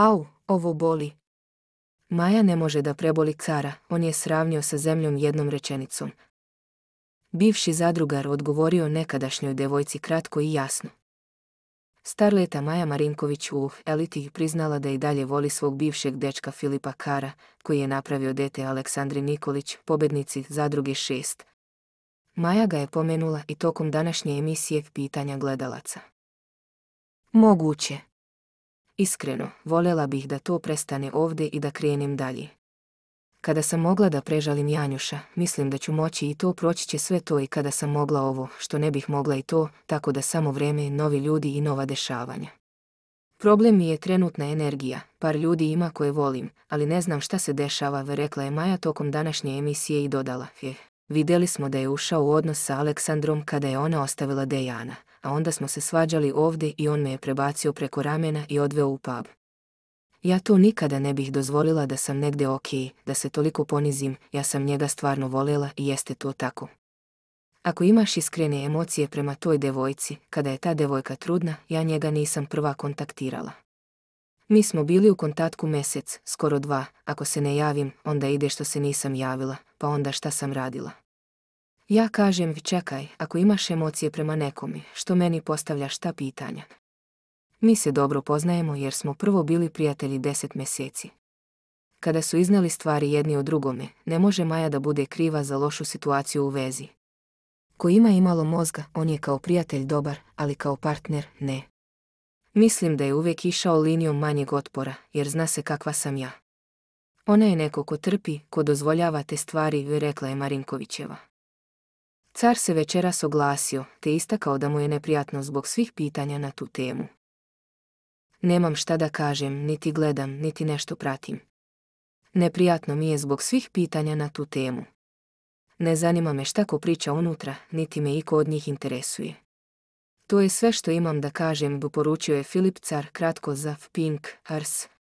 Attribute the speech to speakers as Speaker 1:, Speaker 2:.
Speaker 1: Au, ovo boli. Maja ne može da preboli cara, on je sravnio sa zemljom jednom rečenicom. Bivši zadrugar odgovorio nekadašnjoj devojci kratko i jasno. Starleta Maja Marinković u Eliti priznala da i dalje voli svog bivšeg dečka Filipa Kara, koji je napravio dete Aleksandri Nikolić, pobednici zadruge šest. Maja ga je pomenula i tokom današnje emisije pitanja gledalaca. Moguće, Iskreno, voljela bih da to prestane ovdje i da krenem dalje. Kada sam mogla da prežalim Janjuša, mislim da ću moći i to proći će sve to i kada sam mogla ovo, što ne bih mogla i to, tako da samo vreme, novi ljudi i nova dešavanja. Problem mi je trenutna energija, par ljudi ima koje volim, ali ne znam šta se dešava, rekla je Maja tokom današnje emisije i dodala je. Vidjeli smo da je ušao u odnos sa Aleksandrom kada je ona ostavila Dejana a onda smo se svađali ovdje i on me je prebacio preko ramena i odveo u pub. Ja to nikada ne bih dozvolila da sam negdje ok, da se toliko ponizim, ja sam njega stvarno volela i jeste to tako. Ako imaš iskrene emocije prema toj devojci, kada je ta devojka trudna, ja njega nisam prva kontaktirala. Mi smo bili u kontatku mjesec, skoro dva, ako se ne javim, onda ide što se nisam javila, pa onda šta sam radila. Ja kažem, čekaj, ako imaš emocije prema nekome, što meni postavljaš ta pitanja. Mi se dobro poznajemo jer smo prvo bili prijatelji deset mjeseci. Kada su iznali stvari jedni o drugome, ne može Maja da bude kriva za lošu situaciju u vezi. Ko ima imalo mozga, on je kao prijatelj dobar, ali kao partner ne. Mislim da je uvijek išao linijom manjeg otpora, jer zna se kakva sam ja. Ona je neko ko trpi, ko dozvoljava te stvari, rekla je Marinkovićeva. Car se večeras oglasio, te istakao da mu je neprijatno zbog svih pitanja na tu temu. Nemam šta da kažem, niti gledam, niti nešto pratim. Neprijatno mi je zbog svih pitanja na tu temu. Ne zanima me šta ko priča unutra, niti me iko od njih interesuje. To je sve što imam da kažem, poručio je Filip Car kratko za Pink Hers